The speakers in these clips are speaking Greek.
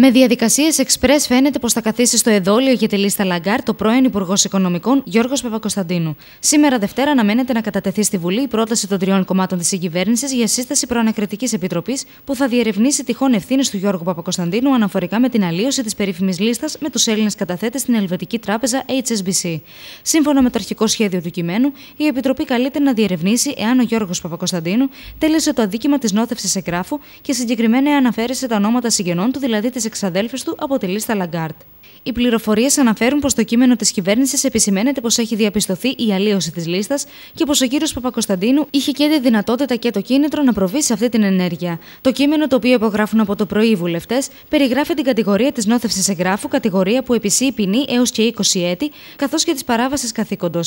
Με διαδικασίες εξπρέ φαίνεται πως θα καθίσει στο εδόλιο για τη λίστα Λαγκάρ το πρώην Υπουργός Οικονομικών Γιώργος Παπακοσταντίνου. Σήμερα Δευτέρα αναμένεται να κατατεθεί στη Βουλή η πρόταση των τριών κομμάτων της συγκυβέρνησης για σύσταση προανακριτικής επιτροπής που θα διερευνήσει τυχόν ευθύνες του Γιώργου Παπακοσταντίνου αναφορικά με την αλλίωση της περίφημης λίστας με τους Έλληνες καταθέτες στην Ελβετική Τράπεζα HSBC. Σύμφωνα με το αρχικό σχέδιο του κειμένου, η Επιτροπή καλείται να διερευνήσει εάν ο Γιώργος Παπακοσταντίνου τέλεσε το αδίκημα της σε εγγράφου και συγκεκριμένα αναφέρεσε τα ονόματα συγγενών του, δηλαδή της εξαδέλφε του από τη λίστα Λαγκάρτ. Οι πληροφορίες αναφέρουν πως το κείμενο της κυβέρνησης επισημαίνεται πως έχει διαπιστωθεί η αλλίωση της λίστας και πως ο κύριος Παπακοσταντίνου είχε και τη δυνατότητα και το κίνητρο να προβεί σε αυτή την ενέργεια. Το κείμενο, το οποίο υπογράφουν από το πρωί οι βουλευτές, περιγράφει την κατηγορία της νόθευσης εγγράφου, κατηγορία που επισύει ποινή έως και 20 έτη, καθώς και της παράβασης καθήκοντος.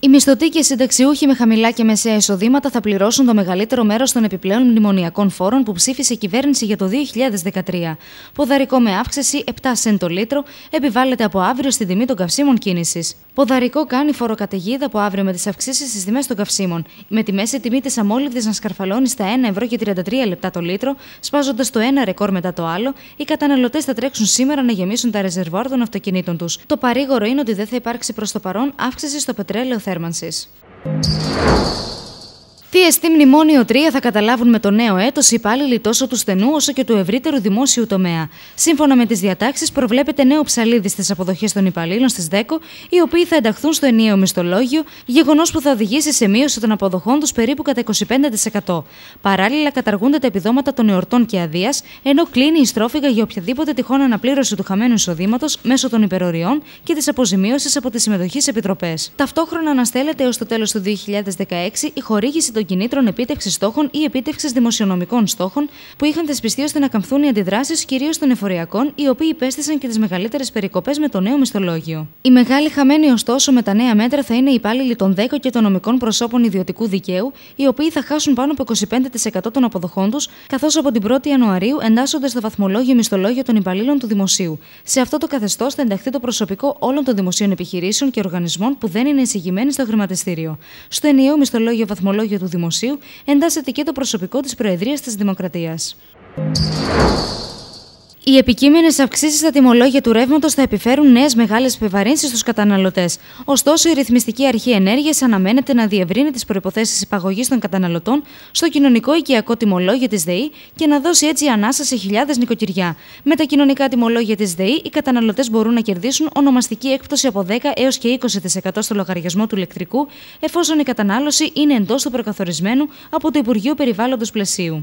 Οι μισθωτοί και οι συνταξιούχοι με χαμηλά και μεσαία εισοδήματα θα πληρώσουν το μεγαλύτερο μέρος των επιπλέον μνημονιακών φόρων που ψήφισε η κυβέρνηση για το 2013. Ποδαρικό με αύξηση 7 σεντ το λίτρο επιβάλλεται από αύριο στη τιμή των καυσίμων κίνησης. Ποδαρικό κάνει φοροκαταιγίδα από αύριο με τις αυξήσεις στις τιμές των καυσίμων. Με τη μέση τιμή της αμόλυβδης να σκαρφαλώνεις στα 1 ευρώ και 33 λεπτά το λίτρο, σπάζοντας το ένα ρεκόρ μετά το άλλο, οι καταναλωτές θα τρέξουν σήμερα να γεμίσουν τα ρεζερβόρ των αυτοκινήτων τους. Το παρήγορο είναι ότι δεν θα υπάρξει προς το παρόν αύξηση στο πετρέλαιο θέρμανσης στη Μνημόνιο 3 θα καταλάβουν με το νέο έτος οι υπάλληλοι τόσο του στενού όσο και του ευρύτερου δημόσιου τομέα. Σύμφωνα με τις διατάξεις, προβλέπεται νέο ψαλίδι στις αποδοχές των υπαλλήλων στις 10, οι οποίοι θα ενταχθούν στο ενιαίο μισθολόγιο, γεγονός που θα οδηγήσει σε μείωση των αποδοχών τους περίπου κατά 25%. Παράλληλα, καταργούνται τα επιδόματα των εορτών και αδείας, ενώ κλείνει η στρόφιγα για οποιαδήποτε τυχόν αναπλήρωση του χαμένου εισοδήματος μέσω των υπεροριών και της αποζημίωσης από τις συμμετοχή επιτροπές. Ταυτόχρονα αναστέλλεται έως το τέλος του 2016 η χορήγηση των κινήτρων επίτευξης στόχων ή επίτευξης δημοσιονομικών στόχων που είχαν θεσπιστεί ώστε να καμφθούν οι αντιδράσεις κυρίως των εφοριακών, οι οποίοι υπέστησαν και τις μεγαλύτερες περικοπές με το νέο μισθολόγιο. Η μεγάλη χαμένη, ωστόσο, με τα νέα μέτρα θα είναι οι υπάλληλοι των 10 και των νομικών προσώπων ιδιωτικού δικαίου, οι οποίοι θα χάσουν πάνω από 25% των αποδοχών τους, καθώς από την 1η Ιανουαρίου εντάσσονται στο βαθμολόγιο μισθολόγιο των υπαλλήλων του Δημοσίου. Σε αυτό το καθεστώς θα ενταχθεί το προσωπικό όλων των δημοσίων επιχειρήσεων και οργανισμών που δεν είναι εισηγημένοι στο χρηματιστήριο. Στο ενιαίο μισθολόγιο βαθμολόγιο του Δημοσίου Δημοσίου εντάσσεται και το προσωπικό της Προεδρίας της Δημοκρατίας. Οι επικείμενες αυξήσεις στα τιμολόγια του ρεύματος θα επιφέρουν νέες μεγάλες επιβαρύνσεις στους καταναλωτές. Ωστόσο, η Ρυθμιστική Αρχή Ενέργειας αναμένεται να διευρύνει τις προποθέσει υπαγωγής των καταναλωτών στο κοινωνικό οικιακό τιμολόγιο της ΔΕΗ και να δώσει έτσι ανάσα σε χιλιάδες νοικοκυριά. Με τα κοινωνικά τιμολόγια της ΔΕΗ, οι καταναλωτές μπορούν να κερδίσουν ονομαστική έκπτωση από 10 έως και 20% στο λογαριασμό του ηλεκτρικού, εφόσον η κατανάλωση είναι εντός του προκαθορισμένου από το Υπουργείο Περιβάλλοντος Πλαισίου.